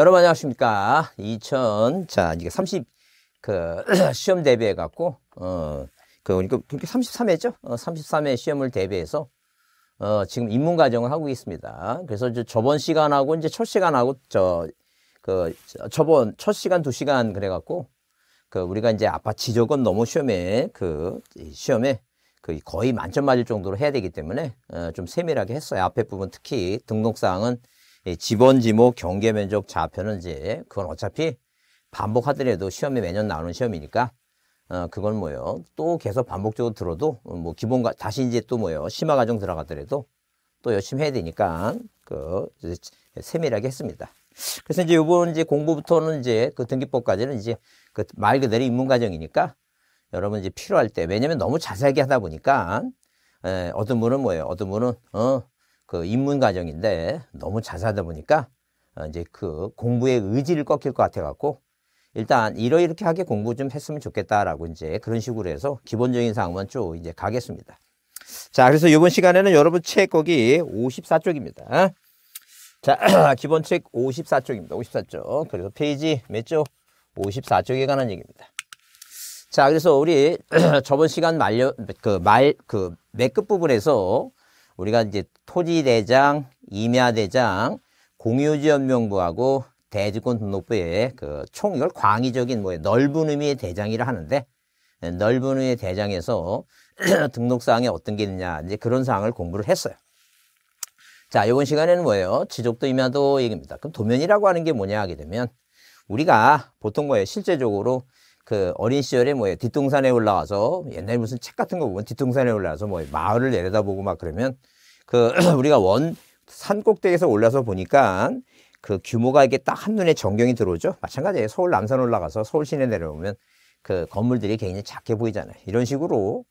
여러분 안녕하십니까. 2000, 자, 이게 30, 그, 시험 대비해갖고, 어, 그, 그러니까 33회죠? 어, 33회 시험을 대비해서, 어, 지금 입문과정을 하고 있습니다. 그래서 이제 저번 시간하고 이제 첫 시간하고, 저, 그, 저번, 첫 시간 두 시간 그래갖고, 그, 우리가 이제 아빠 지적은 너무 시험에, 그, 시험에, 그 거의 만점 맞을 정도로 해야 되기 때문에 어, 좀 세밀하게 했어요. 앞에 부분 특히 등록사항은 지번 예, 지목 경계 면적 좌표는 이제 그건 어차피 반복하더라도 시험에 매년 나오는 시험이니까 어, 그건 뭐요 또 계속 반복적으로 들어도 뭐 기본 과 다시 이제 또 뭐요 심화 과정 들어가더라도 또 열심히 해야 되니까 그 예, 세밀하게 했습니다. 그래서 이제 요번 이제 공부부터는 이제 그 등기법까지는 이제 그 말 그대로 입문 과정이니까 여러분 이제 필요할 때 왜냐면 너무 자세하게 하다 보니까 에, 예, 어떤 분은 뭐예요? 어떤 분은 어그 입문 과정인데 너무 자세하다 보니까 어, 이제 그 공부의 의지를 꺾일 것 같아 갖고 일단 이러이렇게 하게 공부 좀 했으면 좋겠다라고 이제 그런 식으로 해서 기본적인 상황만쭉 이제 가겠습니다. 자, 그래서 이번 시간에는 여러분 책 거기 54쪽입니다. 자, 기본 책 54쪽입니다. 54쪽. 그래서 페이지 몇 쪽? 54쪽에 관한 얘기입니다. 자, 그래서 우리 저번 시간 말려, 그 말, 그, 맨끝 부분에서 우리가 이제 토지대장, 임야대장, 공유지연명부하고 대지권 등록부의 그총 이걸 광의적인 뭐 넓은 의미의 대장이라 하는데 예, 넓은 의미의 대장에서 등록사항에 어떤 게 있느냐 이제 그런 사항을 공부를 했어요. 자 이번 시간에는 뭐예요? 지적도 임야도 얘기입니다. 그럼 도면이라고 하는 게 뭐냐 하게 되면 우리가 보통 거예요. 실제적으로 그 어린 시절에 뭐 뒷동산에 올라가서 옛날에 무슨 책 같은 거 보면 뒷동산에 올라가서 뭐 마을을 내려다보고 막 그러면 그 우리가 원산 꼭대기에서 올라서 보니까 그 규모가 이게 딱 한눈에 전경이 들어오죠. 마찬가지예요. 서울 남산 올라가서 서울 시내 내려오면 그 건물들이 굉장히 작게 보이잖아요. 이런 식으로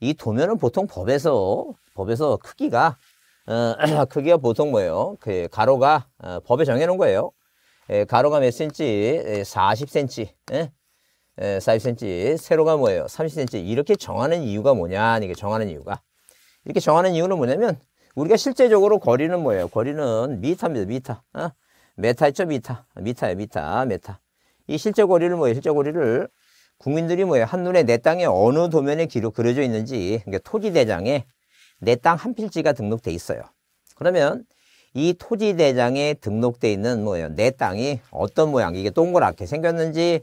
이 도면은 보통 법에서 법에서 크기가 어, 크기가 보통 뭐예요? 그 가로가 어, 법에 정해놓은 거예요. 에, 예, 가로가 몇 센치? 에, 40cm. 에? 40cm, 세로가 뭐예요? 30cm 이렇게 정하는 이유가 뭐냐? 이게 정하는 이유가 이렇게 정하는 이유는 뭐냐면 우리가 실제적으로 거리는 뭐예요? 거리는 미터입니다. 미터. 어? 메타였죠, 미터. 미터예요, 미터, 메타. 이 실제 거리를 뭐예요? 실제 거리를 국민들이 뭐예요? 한눈에 내 땅에 어느 도면에 기록 그려져 있는지 그러니까 토지 대장에 내 땅 한 필지가 등록돼 있어요. 그러면 이 토지 대장에 등록돼 있는 뭐예요? 내 땅이 어떤 모양, 이게 동그랗게 생겼는지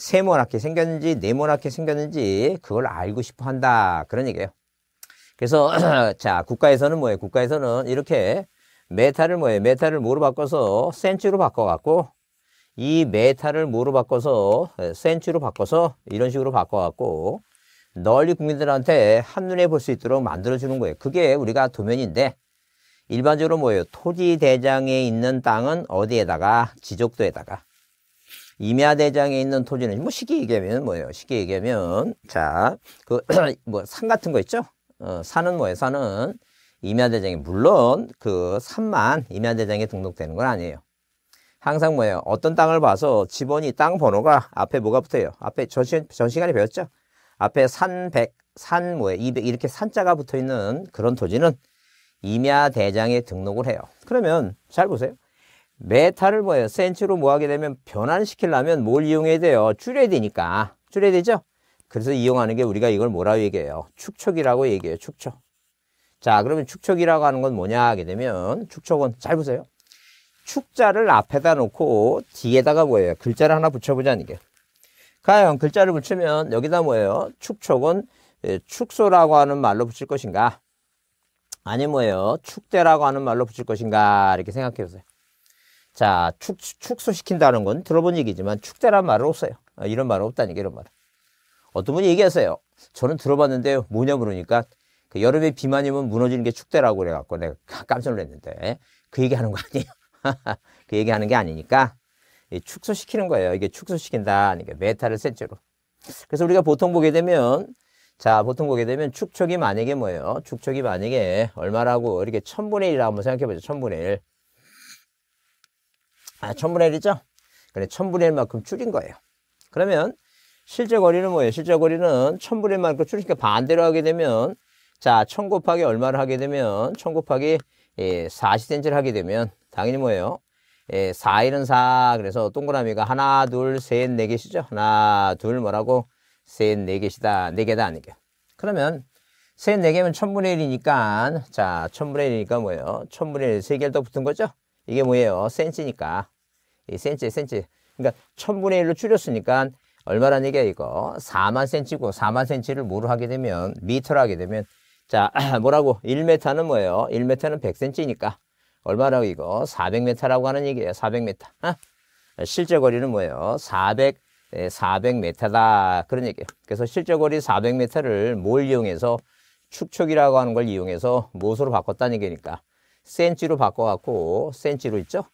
세모나게 생겼는지 네모나게 생겼는지 그걸 알고 싶어 한다 그런 얘기예요. 그래서 자 국가에서는 뭐예요? 국가에서는 이렇게 메타를 뭐예요? 메타를 뭐로 바꿔서 센치로 바꿔갖고 이 메타를 뭐로 바꿔서 센치로 바꿔서 이런 식으로 바꿔갖고 널리 국민들한테 한눈에 볼 수 있도록 만들어주는 거예요. 그게 우리가 도면인데 일반적으로 뭐예요? 토지 대장에 있는 땅은 어디에다가 지적도에다가 임야대장에 있는 토지는 뭐 쉽게 얘기하면 뭐예요? 쉽게 얘기하면 자 그 뭐 산 같은 거 있죠? 어, 산은 뭐예요? 산은 임야대장이 물론 그 산만 임야대장에 등록되는 건 아니에요. 항상 뭐예요? 어떤 땅을 봐서 집원이땅 번호가 앞에 뭐가 붙어요? 앞에 전, 시, 전 시간에 배웠죠? 앞에 산, 백, 산, 뭐예요? 200 이렇게 산자가 붙어 있는 그런 토지는 임야대장에 등록을 해요. 그러면 잘 보세요. 메타를 뭐예요? 센치로 뭐 하게 되면 변환시키려면 뭘 이용해야 돼요? 줄여야 되니까. 줄여야 되죠? 그래서 이용하는 게 우리가 이걸 뭐라고 얘기해요? 축척이라고 얘기해요. 축척. 자, 그러면 축척이라고 하는 건 뭐냐 하게 되면 축척은 잘 보세요. 축자를 앞에다 놓고 뒤에다가 뭐예요? 글자를 하나 붙여보자는 게. 과연 글자를 붙이면 여기다 뭐예요? 축척은 예, 축소라고 하는 말로 붙일 것인가? 아니 뭐예요? 축대라고 하는 말로 붙일 것인가? 이렇게 생각해 보세요. 자, 축, 축소시킨다는 건 들어본 얘기지만 축제란 말은 없어요. 아, 이런 말은 없다니까, 이런 말은. 어떤 분이 얘기하세요. 저는 들어봤는데요. 뭐냐 그러니까그 여름에 비만 이면 무너지는 게 축제라고 그래갖고 내가 깜짝 놀랐는데 그 얘기하는 거 아니에요. 그 얘기하는 게 아니니까 축소시키는 거예요. 이게 축소시킨다. 그러니까 메타를 셋째로. 그래서 우리가 보통 보게 되면 자 보통 보게 되면 축척이 만약에 뭐예요? 축척이 만약에 얼마라고 이렇게 천분의 일이라고 한번 생각해보죠. 천분의 일. 아, 천분의 1이죠? 그래, 천분의 1만큼 줄인 거예요. 그러면 실제 거리는 뭐예요? 실제 거리는 천분의 1만큼 줄이니까 반대로 하게 되면 자, 천 곱하기 얼마를 하게 되면 천 곱하기 예, 40cm를 하게 되면 당연히 뭐예요? 예, 4, 1은 4. 그래서 동그라미가 하나, 둘, 셋, 네 개시죠? 하나, 둘, 뭐라고? 셋, 네 개시다. 네 개다, 아니게. 그러면 셋, 네 개면 천분의 1이니까 자, 천분의 1이니까 뭐예요? 천분의 1, 세 개를 더 붙은 거죠? 이게 뭐예요? 센치니까. 이 센치, 센치. 그러니까 천분의 일로 줄였으니까 얼마란 얘기야 이거? 4만 센치고 4만 센치를 뭐로 하게 되면 미터로 하게 되면 자 뭐라고? 1메타는 뭐예요? 일메타는0 센치니까 얼마라고 이거? 사0 메타라고 하는 얘기예요. 4 0 0타 어? 실제 거리는 뭐예요? 400, 400m다 예, 그런 얘기예요. 그래서 실제 거리 400m를 뭘 이용해서 축척이라고 하는 걸 이용해서 무엇으로 바꿨다는 얘기니까 센치로 바꿔갖고 센치로 있죠?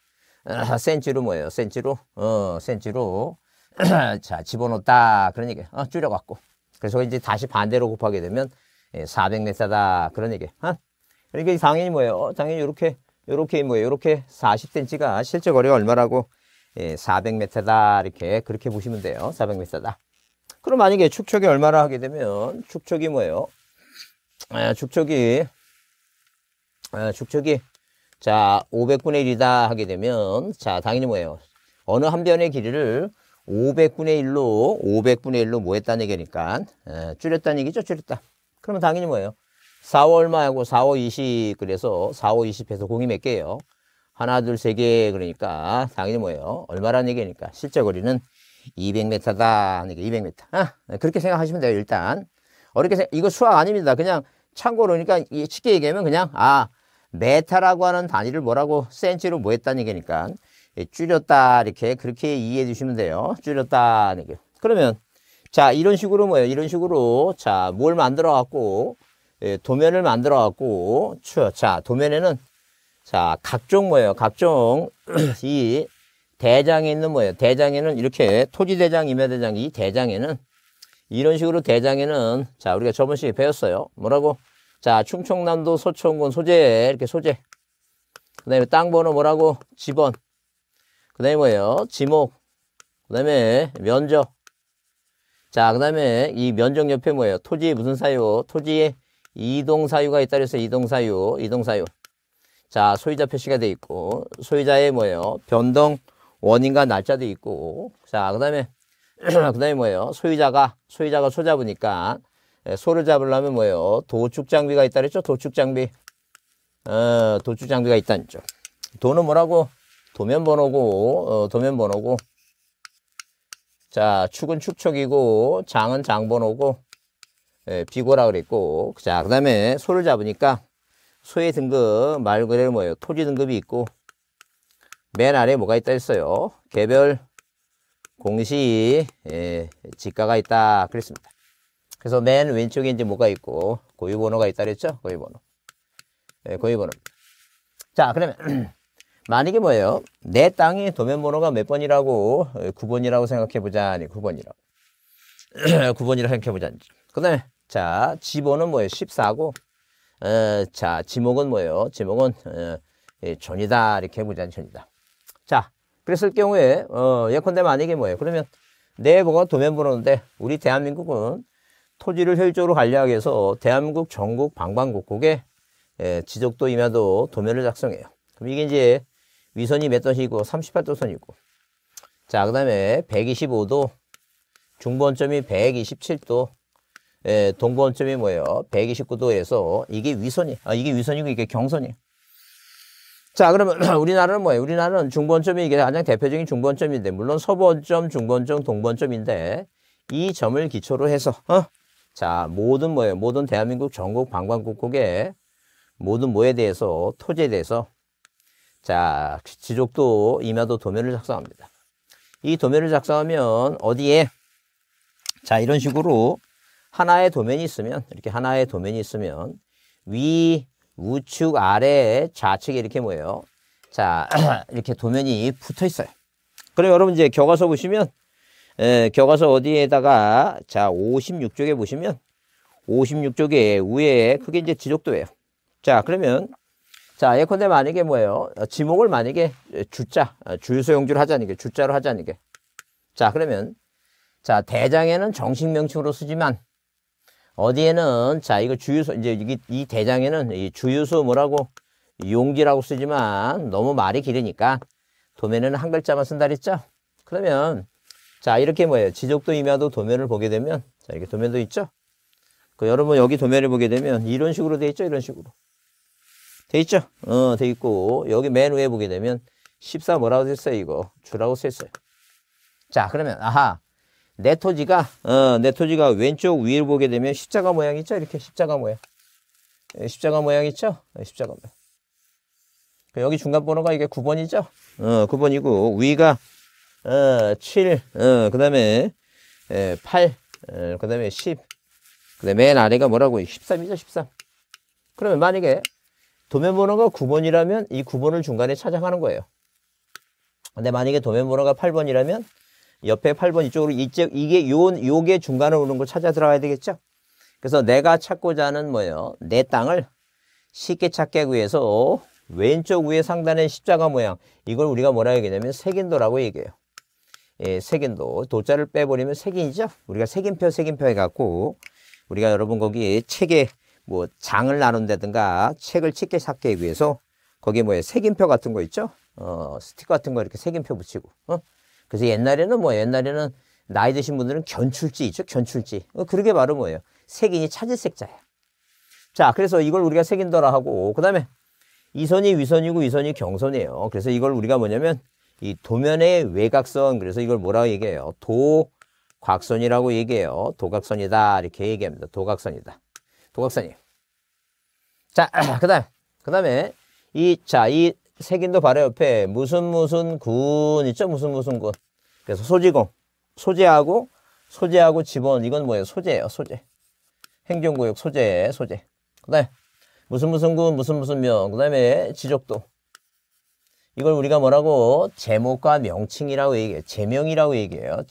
아, 센치로 뭐예요? 센치로 어 센치로 자 집어넣었다 그런 그러니까, 얘기 어, 줄여갖고 그래서 이제 다시 반대로 곱하게 되면 400m다 예, 그런 얘기 어? 그러니까 당연히 뭐예요? 어, 당연히 이렇게 이렇게 뭐예요? 이렇게 40cm가 실제 거리가 얼마라고 예, 400m다 이렇게 그렇게 보시면 돼요. 400m다. 그럼 만약에 축척이 얼마나 하게 되면 축척이 뭐예요? 아, 축척이 아, 축척이 자 500분의 1이다 하게 되면 자 당연히 뭐예요? 어느 한 변의 길이를 500분의 1로 500분의 1로 뭐 했다는 얘기니까 에, 줄였다는 얘기죠 줄였다 그러면 당연히 뭐예요? 4월 얼마하고 4월 20 그래서 4월 20에서 공이 몇 개예요? 하나 둘 세 개 그러니까 당연히 뭐예요? 얼마라는 얘기니까 실제 거리는 200m다 하니까 200m 아, 그렇게 생각하시면 돼요 일단 어렵게 생각 이거 수학 아닙니다 그냥 참고로 그러니까 쉽게 얘기하면 그냥 아 메타라고 하는 단위를 뭐라고 센치로 뭐 했다는 얘기니까 예, 줄였다 이렇게 그렇게 이해해 주시면 돼요. 줄였다 얘기. 네, 그, 그러면 자 이런 식으로 뭐예요? 이런 식으로 자 뭘 만들어 갖고 예, 도면을 만들어 갖고 자 도면에는 자 각종 뭐예요? 각종 이 대장에 있는 뭐예요? 대장에는 이렇게 토지 대장, 임야 대장 이 대장에는 이런 식으로 대장에는 자 우리가 저번 시간에 배웠어요. 뭐라고? 자, 충청남도 서천군 소재 이렇게 소재. 그다음에 땅 번호 뭐라고? 지번. 그다음에 뭐예요? 지목. 그다음에 면적. 자, 그다음에 이 면적 옆에 뭐예요? 토지 무슨 사유? 토지에 이동 사유가 있다 그래서 이동 사유, 이동 사유. 자, 소유자 표시가 돼 있고 소유자의 뭐예요? 변동 원인과 날짜도 있고. 자, 그다음에 그다음에 뭐예요? 소유자가 소유자가 소자보니까 예, 소를 잡으려면 뭐예요? 도축 장비가 있다 그랬죠? 도축 장비. 어, 도축 장비가 있다죠. 도는 뭐라고? 도면 번호고, 어, 도면 번호고. 자, 축은 축척이고, 장은 장번호고, 예, 비고라 그랬고. 자, 그 다음에 소를 잡으니까 소의 등급, 말 그대로 뭐예요? 토지 등급이 있고, 맨 아래 뭐가 있다 했어요? 개별, 공시, 예, 지가가 있다. 그랬습니다. 그래서 맨 왼쪽에 이제 뭐가 있고 고유번호가 있다 그랬죠? 고유번호. 네, 고유번호 자, 그러면 만약에 뭐예요? 내 땅이 도면번호가 몇 번이라고 9번이라고 어, 생각해보자. 아니, 9번이라고. 9번이라고 생각해보자. 그 다음에 자, 지번은 뭐예요? 14고 어, 자, 지목은 뭐예요? 지목은 어, 예, 존이다. 이렇게 해보자. 존이다. 자, 그랬을 경우에 어, 예컨대 만약에 뭐예요? 그러면 내부가 도면번호인데 우리 대한민국은 토지를 효율적으로 관리하기위해서 대한민국 전국 방방곡곡에 예, 지적도 임야도 도면을 작성해요. 그럼 이게 이제 위선이 몇 도선이고 38도선이고 자그 다음에 125도 중본점이 127도 예, 동본점이 뭐예요? 129도에서 이게 위선이 아, 이게 위선이고 이게 경선이에요. 자 그러면 우리나라는 뭐예요? 우리나라는 중본점이 이게 가장 대표적인 중본점인데 물론 서본점중본점동본점인데이 점을 기초로 해서 어? 자, 모든 뭐예요? 모든 대한민국 전국 방광국국의 모든 뭐에 대해서 토지에 대해서 자, 지적도 임야도 도면을 작성합니다. 이 도면을 작성하면 어디에 자, 이런 식으로 하나의 도면이 있으면 이렇게 하나의 도면이 있으면 위, 우측, 아래, 좌측에 이렇게 뭐예요? 자, 이렇게 도면이 붙어 있어요. 그럼 여러분 이제 교과서 보시면 에, 예, 교과서 어디에다가 자 56쪽에 보시면 56쪽에 위에 그게 이제 지적도예요. 자 그러면 자 예컨대 만약에 뭐예요? 어, 지목을 만약에 주자 어, 주유소용지를 하자는 게 주자로 하자는 게. 자 그러면 자 대장에는 정식 명칭으로 쓰지만 어디에는 자 이거 주유소 이제 이, 이 대장에는 이 주유소 뭐라고 용지라고 쓰지만 너무 말이 길으니까 도면에는 한 글자만 쓴다 그랬죠? 그러면 자, 이렇게 뭐예요? 지적도 임야도 도면을 보게 되면, 자, 이렇게 도면도 있죠? 그 여러분 여기 도면을 보게 되면 이런 식으로 돼 있죠? 이런 식으로. 돼 있죠? 어, 돼 있고, 여기 맨 위에 보게 되면 14 뭐라고 돼 있어요? 이거. 주라고 써 있어요. 자, 그러면, 아하. 내 토지가, 어, 내 토지가 왼쪽 위에 보게 되면 십자가 모양 있죠? 이렇게 십자가 모양. 예, 십자가 모양 있죠? 예, 십자가 모양. 그 여기 중간 번호가 이게 9번이죠? 어, 9번이고, 위가 7, 어, 그 다음에 8, 어, 그 다음에 10, 예, 어, 그 다음에 맨 아래가 뭐라고? 13이죠, 13. 그러면 만약에 도면번호가 9번이라면 이 9번을 중간에 찾아가는 거예요. 근데 만약에 도면번호가 8번이라면 옆에 8번 이쪽으로 이쪽 이게 요 요게 중간에 오는 걸 찾아 들어가야 되겠죠. 그래서 내가 찾고자 하는 뭐예요? 내 땅을 쉽게 찾게 기 위해서 왼쪽 위에 상단의 십자가 모양 이걸 우리가 뭐라 얘기냐면 색인도라고 얘기해요. 예, 색인도 도자를 빼버리면 색인이죠. 우리가 색인표 색인표 해갖고 우리가 여러분 거기 책에 뭐 장을 나눈다든가 책을 쉽게 삭기 위해서 거기 뭐에 색인표 같은 거 있죠. 어, 스티커 같은 거 이렇게 색인표 붙이고. 어? 그래서 옛날에는 뭐 옛날에는 나이 드신 분들은 견출지 있죠. 견출지. 어, 그러게 바로 뭐예요. 색인이 찾을 색자예요. 자, 그래서 이걸 우리가 색인도라 하고 그다음에 이선이 위선이고 위선이 경선이에요. 그래서 이걸 우리가 뭐냐면 이 도면의 외곽선 그래서 이걸 뭐라고 얘기해요? 도곽선이라고 얘기해요. 도각선이다 이렇게 얘기합니다. 도각선이다. 도각선이. 자, 그다음 그다음에 이 자이 색인도 바로 옆에 무슨 무슨 군 있죠? 무슨 무슨 군. 그래서 소지공 소재하고 소재하고 집원 이건 뭐예요? 소재예요. 소재. 행정구역 소재 소재. 그다음에 무슨 무슨 군 무슨 무슨 명 그다음에 지적도 이걸 우리가 뭐라고 제목과 명칭이라고 얘기해요. 제명이라고 얘기해요.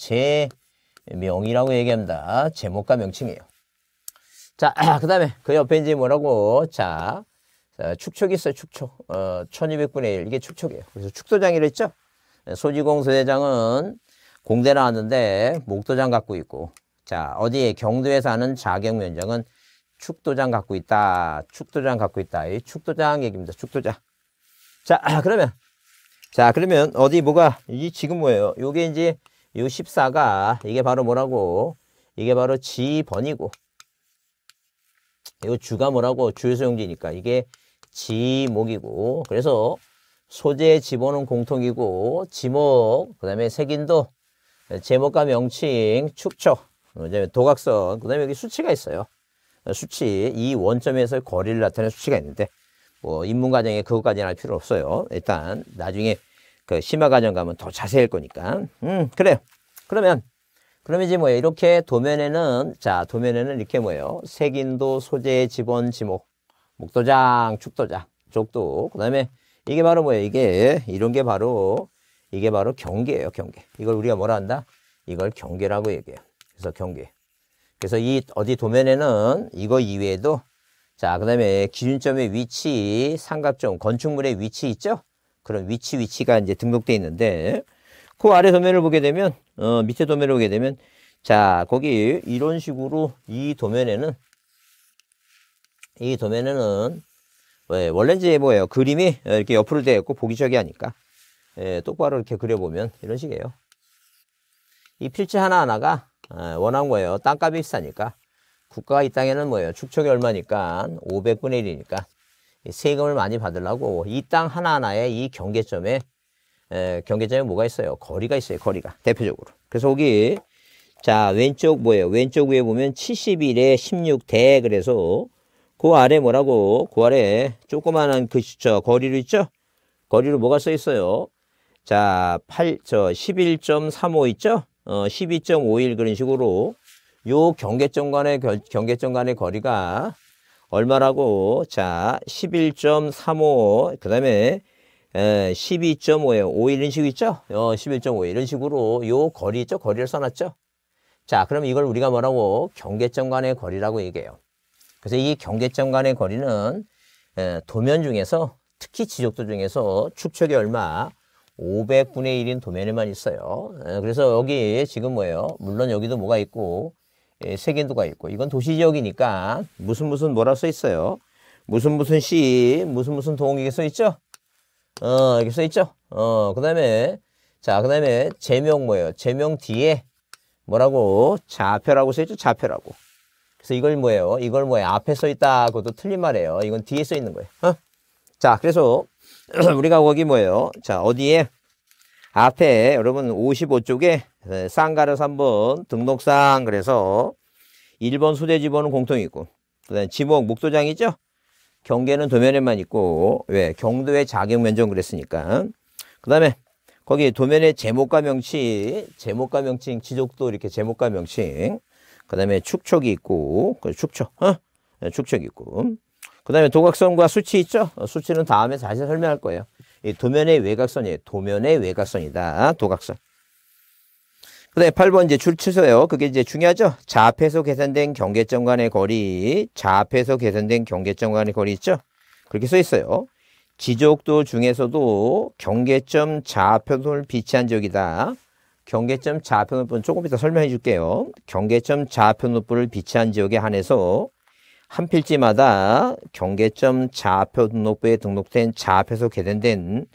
제명이라고 얘기합니다. 제목과 명칭이에요. 자, 그 다음에 그 옆에 이제 뭐라고 자, 축척이 있어요. 축척 어, 1200분의 1 이게 축척이에요 그래서 축소장이라 했죠. 네, 소지공 소대장은 공대 나왔는데 목도장 갖고 있고 자 어디에 경도에 사는 자격면장은 축도장 갖고 있다 축도장 갖고 있다 이 축도장 얘기입니다 축도장 자 그러면 자, 그러면 어디 뭐가 이 지금 뭐예요? 요게 이제 요 14가 이게 바로 뭐라고? 이게 바로 지번이고 요 주가 뭐라고? 주유소용지니까 이게 지목이고 그래서 소재 지번은 공통이고 지목 그다음에 색인도 제목과 명칭 축척 그다음에 도각선 그다음에 여기 수치가 있어요. 수치 이 원점에서 거리를 나타내는 수치가 있는데 뭐 인문과정에 그것까지는 할 필요 없어요. 일단 나중에 그 심화 과정 가면 더 자세할 거니까. 음, 그래요. 그러면 그러면 이제 뭐예 이렇게 도면에는 자, 도면에는 이렇게 뭐예요? 색인도, 소재, 지번, 지목, 목도장, 축도장, 족도. 그다음에 이게 바로 뭐예요? 이게 이런 게 바로 이게 바로 경계예요, 경계. 이걸 우리가 뭐라 한다? 이걸 경계라고 얘기해요. 그래서 경계. 그래서 이 어디 도면에는 이거 이외에도 자, 그다음에 기준점의 위치, 삼각존, 건축물의 위치 있죠? 그런 위치 위치가 이제 등록돼 있는데 그 아래 도면을 보게 되면 어, 밑에 도면을 보게 되면 자 거기 이런 식으로 이 도면에는 이 도면에는 예, 원래 이제 뭐예요 그림이 이렇게 옆으로 되어 있고 보기적이 하니까 예, 똑바로 이렇게 그려보면 이런 식이에요 이 필지 하나하나가 예, 원한 거예요 땅값이 비싸니까 국가가 이 땅에는 뭐예요 축척이 얼마니까 500분의 1이니까 예, 세금을 많이 받으려고 이 땅 하나하나에 이 경계점에 에, 경계점에 뭐가 있어요? 거리가 있어요. 거리가 대표적으로. 그래서 여기 자 왼쪽 뭐예요? 왼쪽 위에 보면 71에 16대 그래서 그 아래 뭐라고? 그 아래 조그마한 그저 거리로 있죠? 거리로 뭐가 써 있어요? 자, 8, 저 11.35 있죠? 어, 12.51 그런 식으로 요 경계점 간의 경계점 간의 거리가 얼마라고? 자, 11.35, 그 다음에 12.5에 5 이런 식 있죠? 어, 11.5 이런 식으로 요 거리 있죠? 거리를 써놨죠? 자, 그럼 이걸 우리가 뭐라고? 경계점 간의 거리라고 얘기해요. 그래서 이 경계점 간의 거리는 도면 중에서 특히 지적도 중에서 축척이 얼마? 500분의 1인 도면에만 있어요. 그래서 여기 지금 뭐예요? 물론 여기도 뭐가 있고 예, 세 개도가 있고 이건 도시 지역이니까 무슨 무슨 뭐라 써 있어요. 무슨 무슨 시 무슨 무슨 동 이게 써 있죠. 어 이게 렇써 있죠. 어 그다음에 자 그다음에 제명 뭐예요? 제명 뒤에 뭐라고 좌표라고 써 있죠. 좌표라고. 그래서 이걸 뭐예요? 이걸 뭐예요? 앞에 써 있다. 그것도 틀린 말이에요. 이건 뒤에 써 있는 거예요. 어? 자 그래서 우리가 거기 뭐예요? 자 어디에 앞에 여러분 55쪽에 쌍가려3번 등록상 그래서 1번 수재지번은 공통이 있고 그다음에 지목 목도장 있죠? 경계는 도면에만 있고 왜 경도의 자격 면적 그랬으니까 그다음에 거기 도면에 제목과 명칭, 제목과 명칭, 지적도 이렇게 제목과 명칭, 그 다음에 축척이 있고, 그 축척, 어? 축척이 있고, 그 다음에 도각선과 수치 있죠? 어, 수치는 다음에 다시 설명할 거예요. 도면의 외곽선이에요. 도면의 외곽선이다. 도각선. 그 다음에 8번 이제 출처소예요 그게 이제 중요하죠. 좌표에서 계산된 경계점 간의 거리, 좌표에서 계산된 경계점 간의 거리 있죠? 그렇게 써 있어요. 지적도 중에서도 경계점 좌표선을 비치한 지역이다. 경계점 좌표선부 조금 이따 설명해 줄게요. 경계점 좌표선을 비치한 지역에 한해서 한 필지마다 경계점 좌표 등록부에 등록된 좌표소 계산된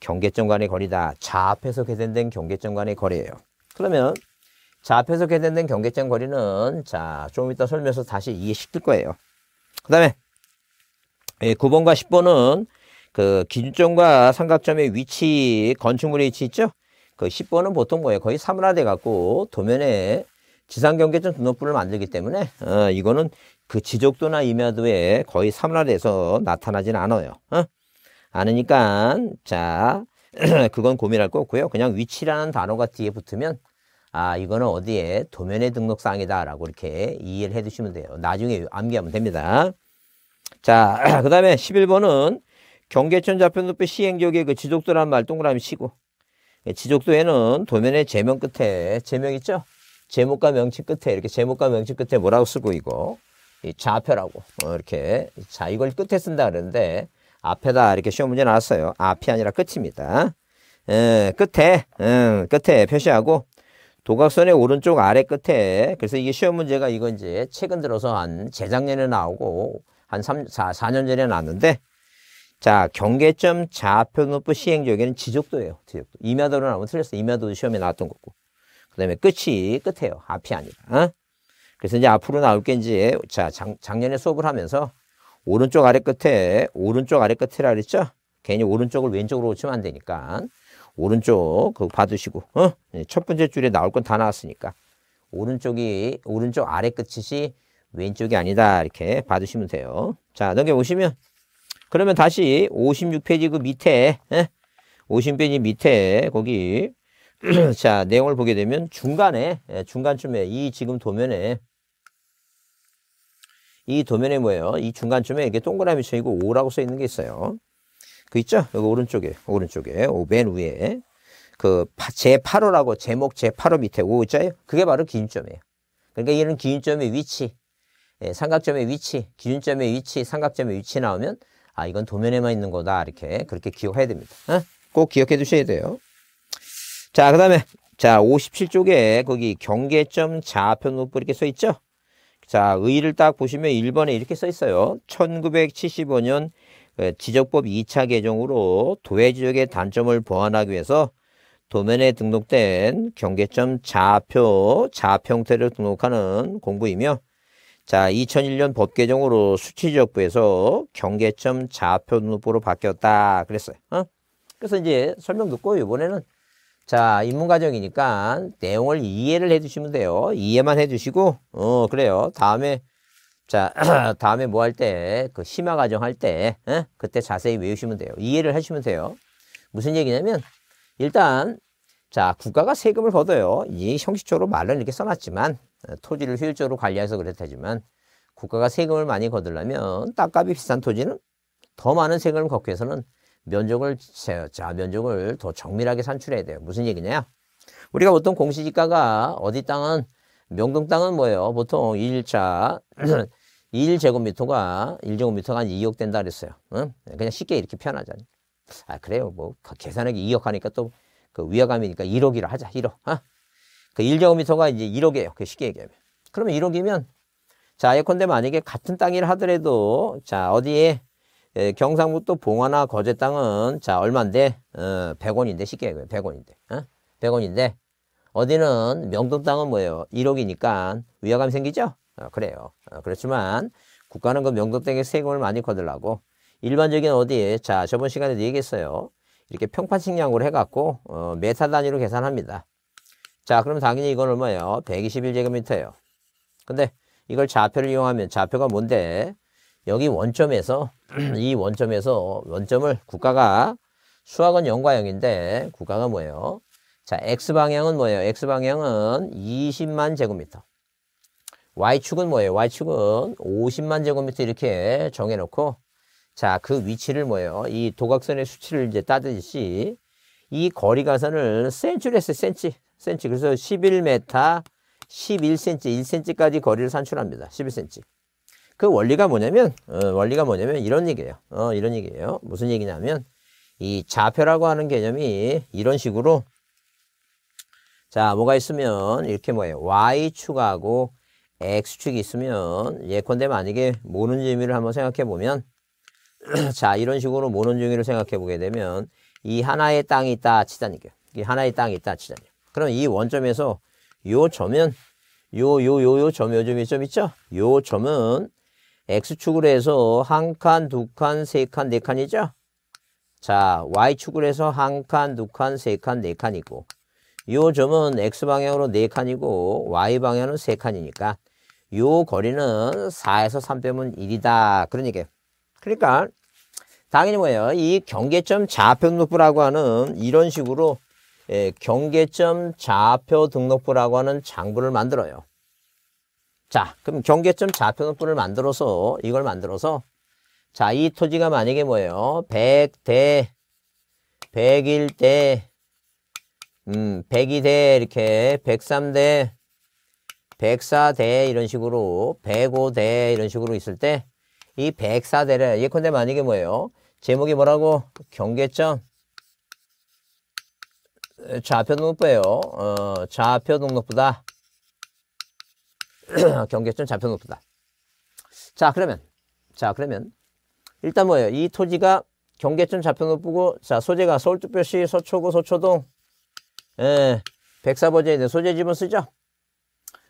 경계점 간의 거리다. 좌표소 계산된 경계점 간의 거리예요. 그러면 좌표소 계산된 경계점 거리는 자, 좀 이따 설명해서 다시 이해시킬 거예요. 그 다음에 9번과 예, 10번은 그 기준점과 삼각점의 위치, 건축물의 위치 있죠? 그 10번은 보통 뭐예요? 거의 사물화돼 갖고 도면에 지상경계점 등록부를 만들기 때문에 어, 이거는 그 지적도나 임야도에 거의 삼랄에서 나타나진 않아요. 어? 않으니까 자 그건 고민할 거 없고요. 그냥 위치라는 단어가 뒤에 붙으면 아 이거는 어디에 도면의 등록사항이다 라고 이렇게 이해를 해두시면 돼요. 나중에 암기하면 됩니다. 자그 다음에 11번은 경계천 좌편높이 시행지역의 그 지적도라는 말 동그라미 치고 예, 지적도에는 도면의 제명 끝에 제명 있죠? 제목과 명칭 끝에 이렇게 제목과 명칭 끝에 뭐라고 쓰고 이거 이 좌표라고 어, 이렇게 자 이걸 끝에 쓴다 그러는데 앞에다 이렇게 시험 문제 나왔어요. 앞이 아니라 끝입니다. 에, 끝에 음, 끝에 표시하고 도각선의 오른쪽 아래 끝에 그래서 이게 시험 문제가 이거 이제 최근 들어서 한 재작년에 나오고 한 3, 4, 4년 전에 나왔는데 자 경계점 좌표 높부 시행 적에는 지적도예요. 지적도. 임야도로 나오면 틀렸어. 임야도 시험에 나왔던 거고. 그 다음에 끝이 끝에요 앞이 아니라. 어? 그래서 이제 앞으로 나올 게 이제 자 작, 작년에 수업을 하면서 오른쪽 아래 끝에 오른쪽 아래 끝이라 그랬죠? 괜히 오른쪽을 왼쪽으로 오치면 안 되니까 오른쪽 그거 받으시고 어? 예, 첫 번째 줄에 나올 건 다 나왔으니까 오른쪽이 오른쪽 아래 끝이지 왼쪽이 아니다 이렇게 받으시면 돼요. 자 넘겨보시면 그러면 다시 56페이지 그 밑에 에? 예? 50페이지 밑에 거기 자, 내용을 보게 되면 중간에, 예, 중간쯤에 이 지금 도면에 이 도면에 뭐예요? 이 중간쯤에 이게 동그라미 쳐있고 5라고 써 있는 게 있어요. 그 있죠? 여기 오른쪽에, 오른쪽에, 맨 위에. 그, 제8호라고, 제목 제8호 밑에 5 있잖아요? 그게 바로 기준점이에요. 그러니까 이런 기준점의 위치, 예, 삼각점의 위치, 기준점의 위치, 삼각점의 위치 나오면, 아, 이건 도면에만 있는 거다. 이렇게, 그렇게 기억해야 됩니다. 어? 꼭 기억해 두셔야 돼요. 자, 그 다음에, 자, 57쪽에 거기 경계점 좌표 우표 이렇게 써 있죠? 자, 의의를 딱 보시면 1번에 이렇게 써 있어요. 1975년 그 지적법 2차 개정으로 도회 지역의 단점을 보완하기 위해서 도면에 등록된 경계점 좌표, 좌평태를 등록하는 공부이며 자, 2001년 법 개정으로 수치지역부에서 경계점 좌표 눈록부로 바뀌었다 그랬어요. 어? 그래서 이제 설명 듣고 이번에는 자, 인문과정이니까 내용을 이해를 해주시면 돼요. 이해만 해주시고, 어, 그래요. 다음에, 자, 다음에 뭐 할 때, 그 심화과정 할 때, 에? 그때 자세히 외우시면 돼요. 이해를 하시면 돼요. 무슨 얘기냐면, 일단, 자, 국가가 세금을 걷어요. 이 형식적으로 말은 이렇게 써놨지만, 어, 토지를 효율적으로 관리해서 그렇다지만, 국가가 세금을 많이 걷으려면 땅값이 비싼 토지는 더 많은 세금을 걷기 위해서는 면적을 자 면적을 더 정밀하게 산출해야 돼요. 무슨 얘기냐? 우리가 보통 공시지가가 어디 땅은 명동 땅은 뭐예요? 보통 1차 1제곱미터가 1제곱미터가 한 2억 된다 그랬어요. 응? 그냥 쉽게 이렇게 표현하자아아 그래요. 뭐 그 계산하기 2억 하니까 또 그 위화감이니까 1억이라 하자. 1억. 아? 그 1제곱미터가 이제 1억이에요. 그 쉽게 얘기하면. 그러면 1억이면 자 예컨대 만약에 같은 땅이라 하더라도 자 어디에 예, 경상북도 봉화나 거제 땅은 자 얼마인데 어, 100원인데 쉽게 얘기해요. 100원인데 어? 100원인데 어디는 명동 땅은 뭐예요? 1억이니까 위화감 생기죠? 어, 그래요. 어, 그렇지만 국가는 그 명동 땅에 세금을 많이 거들라고 일반적인 어디 에자 저번 시간에도 얘기했어요. 이렇게 평판식량으로 해갖고 어, 메타 단위로 계산합니다. 자 그럼 당연히 이건 얼마예요? 121제곱미터예요. 근데 이걸 좌표를 이용하면 좌표가 뭔데? 여기 원점에서 이 원점에서 원점을 국가가 수학은 0과0인데 국가가 뭐예요? 자, x방향은 뭐예요? x방향은 20만 제곱미터. y축은 뭐예요? y축은 50만 제곱미터 이렇게 정해놓고 자, 그 위치를 뭐예요? 이 도각선의 수치를 이제 따듯이 이 거리 가선을 센치로 했어요. 센치. 센치. 그래서 11m, 11cm, 1cm까지 거리를 산출합니다. 11cm. 그 원리가 뭐냐면 어, 원리가 뭐냐면 이런 얘기예요. 어, 이런 얘기예요. 무슨 얘기냐면 이 좌표라고 하는 개념이 이런 식으로 자 뭐가 있으면 이렇게 뭐예요. y축하고 x축이 있으면 예컨대 만약에 모는 지미를 한번 생각해 보면 자 이런 식으로 모는 지미를 생각해 보게 되면 이 하나의 땅이 있다 치자니까요. 이 하나의 땅이 있다 치자니까. 그럼 이 원점에서 요 점은 요요 요요 점 요점이 점 있죠? 요 점은 X축으로 해서 한 칸, 두 칸, 세 칸, 네 칸이죠? 자, Y축으로 해서 한 칸, 두 칸, 세 칸, 네 칸이고 요 점은 X방향으로 네 칸이고 y 방향으로세 칸이니까 요 거리는 4에서 3 빼면 1이다. 그런 그러니까, 얘기예요. 그러니까 당연히 뭐예요? 이 경계점 좌표 등록부라고 하는 이런 식으로 예, 경계점 좌표 등록부라고 하는 장부를 만들어요. 자, 그럼 경계점 좌표등뿔을 만들어서 이걸 만들어서 자, 이 토지가 만약에 뭐예요? 100대 101대 음, 102대 이렇게 103대 104대 이런 식으로 105대 이런 식으로 있을 때 이 104대를 예컨대 만약에 뭐예요? 제목이 뭐라고? 경계점 좌표 등록부예요. 어, 좌표 등록부다. 경계점 좌표높이다. 자, 그러면, 자, 그러면, 일단 뭐예요? 이 토지가 경계점 잡혀 높고 자, 소재가 서울특별시 서초구 서초동, 에, 예, 백사버지에 있는 소재 집은 쓰죠?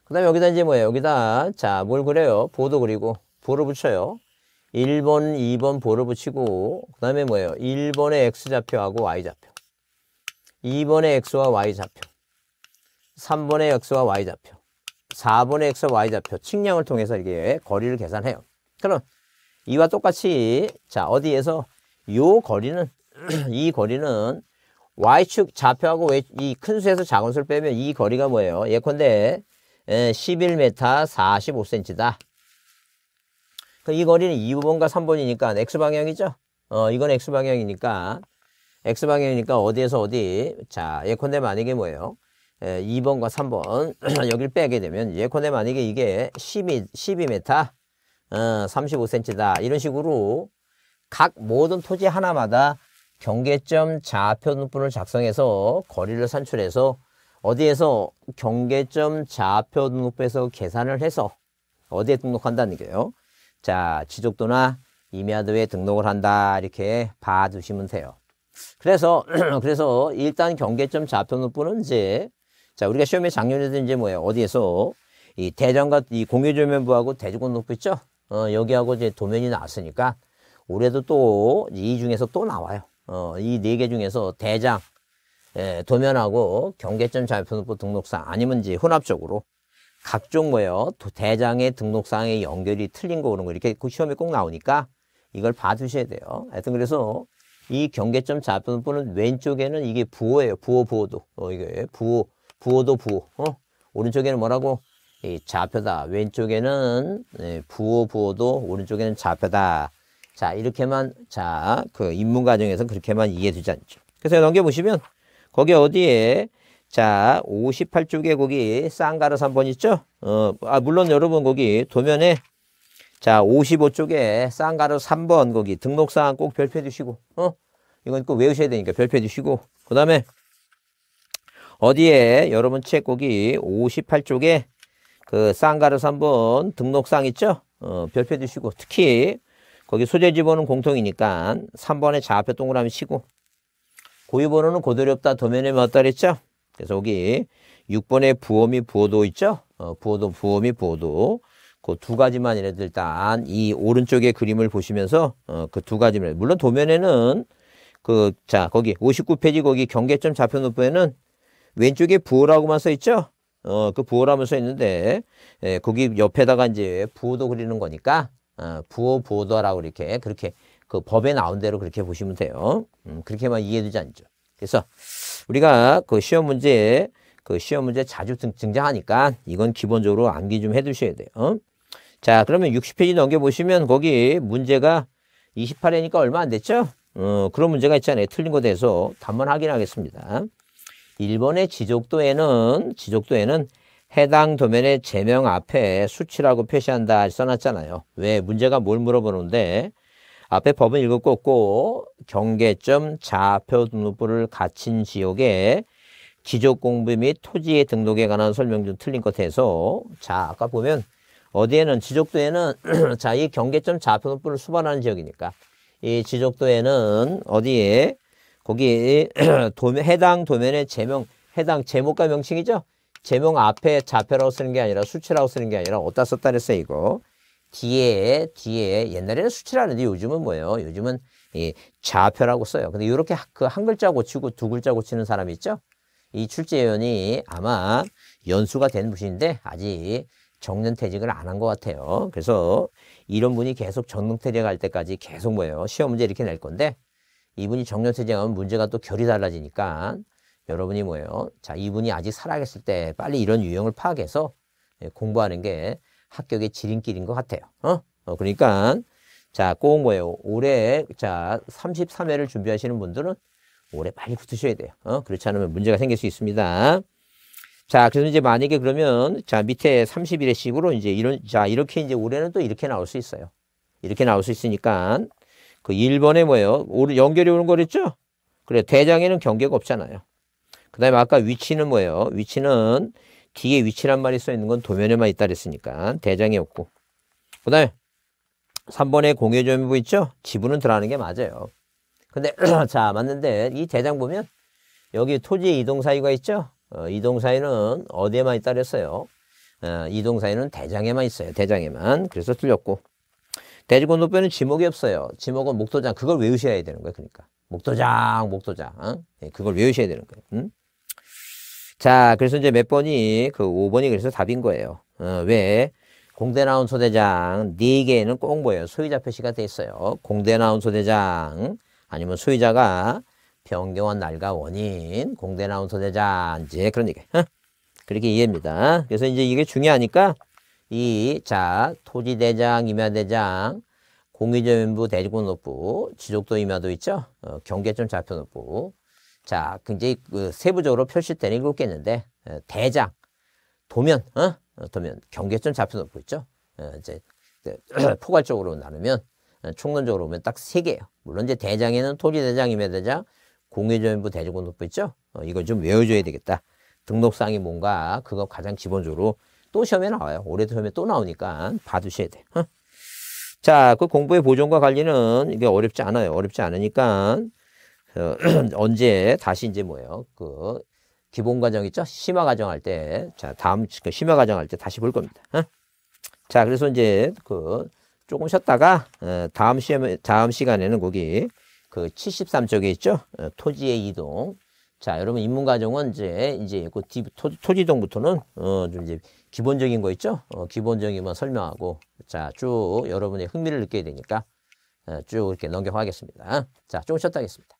그 다음에 여기다 이제 뭐예요? 여기다, 자, 뭘 그래요? 보도 그리고, 보를 붙여요. 1번, 2번 보를 붙이고, 그 다음에 뭐예요? 1번에 X좌표하고 Y좌표. 2번에 X와 Y좌표. 3번에 X와 Y좌표. 4분의 x y좌표 측량을 통해서 이게 거리를 계산해요. 그럼 이와 똑같이 자 어디에서 요 거리는 이 거리는 y축 좌표하고 이 큰 수에서 작은 수를 빼면 이 거리가 뭐예요? 예컨대 11m 45cm다. 이 거리는 2번과 3번이니까 x방향이죠? 어, 이건 x방향이니까 x방향이니까 어디에서 어디 자 예컨대 만약에 뭐예요? 2번과 예, 3번 여길 빼게 되면 예컨대 만약에 이게 12, 12m 어, 35cm다 이런 식으로 각 모든 토지 하나마다 경계점 좌표분을 눈 작성해서 거리를 산출해서 어디에서 경계점 좌표 눈록부에서 계산을 해서 어디에 등록한다는 거예요. 자, 지적도나 임야도에 등록을 한다 이렇게 봐두시면 돼요. 그래서 그래서 일단 경계점 좌표 눈록부는 이제 자, 우리가 시험에 작년에도 이제 뭐예요? 어디에서 이대장과이 공유조면부하고 대주권 높이 있죠? 어, 여기하고 이제 도면이 나왔으니까 올해도 또 이 중에서 또 나와요. 어, 이 네 개 중에서 대장, 예, 도면하고 경계점 자유편법 등록상 아니면 이제 혼합적으로 각종 뭐예요? 대장의 등록상의 연결이 틀린 거 그런 거 이렇게 시험에 꼭 나오니까 이걸 봐두셔야 돼요. 하여튼 그래서 이 경계점 자유편법는 왼쪽에는 이게 부호예요. 부호 부호도. 어, 이게 부호 부호도 부호. 어? 오른쪽에는 뭐라고? 이 좌표다. 왼쪽에는 네, 부호 부호도 오른쪽에는 좌표다. 자 이렇게만 자 그 입문 과정에서 그렇게만 이해되지 않죠. 그래서 넘겨 보시면 거기 어디에 자 58쪽에 거기 쌍가르 3번 있죠? 어, 아 물론 여러분 거기 도면에 자 55쪽에 쌍가르 3번 거기 등록사항 꼭 별표해 주시고 어 이건 꼭 외우셔야 되니까 별표해 주시고 그 다음에 어디에 여러분 책곡이 58쪽에 그 쌍가루 3번 등록상 있죠? 어, 별표 주시고 특히 거기 소재 지번은 공통이니까 3번에 좌표 동그라미 치고 고유 번호는 고대리 없다 도면에 맞다있죠 그래서 여기 6번에 부어미 부호도 있죠? 어, 부어도 부호미 부호도 그 두 가지만 이라도 일단 이오른쪽에 그림을 보시면서 어, 그 두 가지만 물론 도면에는 그 자 거기 59페이지 거기 경계점 좌표 높부에는 왼쪽에 부호라고만 써 있죠? 어, 그 부호라면 써 있는데, 예, 거기 옆에다가 이제 부호도 그리는 거니까, 어, 부호, 부호도라고 이렇게, 그렇게, 그 법에 나온 대로 그렇게 보시면 돼요. 음, 그렇게만 이해되지 않죠. 그래서 우리가 그 시험 문제, 그 시험 문제 자주 등장하니까 이건 기본적으로 암기 좀해 두셔야 돼요. 어? 자, 그러면 60페이지 넘겨보시면 거기 문제가 28회니까 얼마 안 됐죠? 어, 그런 문제가 있잖아요. 틀린 거에 대해서 답만 확인하겠습니다. 일본의 지적도에는 지적도에는 해당 도면의 제명 앞에 수치라고 표시한다 써놨잖아요. 왜 문제가 뭘 물어보는데 앞에 법은 읽었고 경계점 좌표 등록부를 갖춘 지역에 지적 공부 및 토지의 등록에 관한 설명 좀 틀린 것 해서 자 아까 보면 어디에는 지적도에는 자 이 경계점 좌표 등록부를 수반하는 지역이니까 이 지적도에는 어디에 거기 도면, 해당 도면의 제명, 해당 제목과 명칭이죠. 제목 앞에 좌표라고 쓰는 게 아니라 수치라고 쓰는 게 아니라 어디다 썼다 그랬어 요 이거. 뒤에 뒤에 옛날에는 수치라는데 요즘은 뭐예요? 요즘은 이 좌표라고 써요. 근데 이렇게 그 한 글자 고치고 두 글자 고치는 사람 있죠? 이 출제위원이 아마 연수가 된 분인데 아직 정년퇴직을 안 한 것 같아요. 그래서 이런 분이 계속 정년퇴직할 때까지 계속 뭐예요? 시험 문제 이렇게 낼 건데 이분이 정년퇴직하면 문제가 또 결이 달라지니까 여러분이 뭐예요? 자, 이분이 아직 살아계실 때 빨리 이런 유형을 파악해서 예, 공부하는 게 합격의 지름길인 것 같아요. 어? 어 그러니까 자, 꼭 뭐예요? 올해 자, 33회를 준비하시는 분들은 올해 빨리 붙으셔야 돼요. 어? 그렇지 않으면 문제가 생길 수 있습니다. 자, 그래서 이제 만약에 그러면 자, 밑에 3 0일회식으로 이제 이런 자, 이렇게 이제 올해는 또 이렇게 나올 수 있어요. 이렇게 나올 수 있으니까 그 1번에 뭐예요? 연결이 오는 거랬죠? 그래, 대장에는 경계가 없잖아요. 그 다음에 아까 위치는 뭐예요? 위치는 뒤에 위치란 말이 써 있는 건 도면에만 있다 그랬으니까 대장에 없고. 그 다음에 3번에 공유점부 뭐 있죠? 지분은 들어가는 게 맞아요. 근데 자 맞는데 이 대장 보면 여기 토지의 이동사유가 있죠? 어, 이동사유는 어디에만 있다 그랬어요? 어, 이동사유는 대장에만 있어요. 대장에만. 그래서 틀렸고. 돼지곤도뼈는 지목이 없어요. 지목은 목도장. 그걸 외우셔야 되는 거예요. 그러니까. 목도장, 목도장. 어? 네, 그걸 외우셔야 되는 거예요. 음? 자, 그래서 이제 몇 번이, 그 5번이 그래서 답인 거예요. 어, 왜? 공대 나온 소대장 4개는꼭 뭐예요? 소유자 표시가 돼 있어요. 공대 나온 소대장 아니면 소유자가 변경한 날과 원인, 공대 나온 소대장 이제 그런 얘기. 어? 그렇게 이해입니다. 그래서 이제 이게 중요하니까 이, 자, 토지대장, 임야대장, 공유재민부, 대지권노부, 지적도 임야도 있죠? 어, 경계점 좌표노부. 자, 굉장히 그 세부적으로 표시된 일곱 개있는데 어, 대장, 도면, 어? 어 도면, 경계점 좌표노부 있죠? 어, 이제 그 포괄적으로 나누면 어, 총론적으로 보면 딱 세 개예요. 물론 이제 대장에는 토지대장, 임야대장, 공유재민부, 대지권노부 있죠? 어, 이걸 좀 외워줘야 되겠다. 등록상이 뭔가 그거 가장 기본적으로 또 시험에 나와요. 올해도 시험에 또 나오니까 봐두셔야 돼. 어? 자, 그 공부의 보존과 관리는 이게 어렵지 않아요. 어렵지 않으니까 어, 언제 다시 이제 뭐예요? 그 기본 과정 있죠? 심화 과정 할 때, 자 다음 그 심화 과정 할 때 다시 볼 겁니다. 어? 자, 그래서 이제 그 조금 쉬었다가 어, 다음 시험 다음 시간에는 거기 그 73쪽에 있죠? 어, 토지의 이동. 자, 여러분 인문 과정은 이제 이제 그 토, 토지동부터는 어 좀 이제 기본적인 거 있죠? 어, 기본적인 거 설명하고 자쭉 여러분의 흥미를 느껴야 되니까 쭉 이렇게 넘겨가겠습니다. 자, 조금 쉬었다 하겠습니다.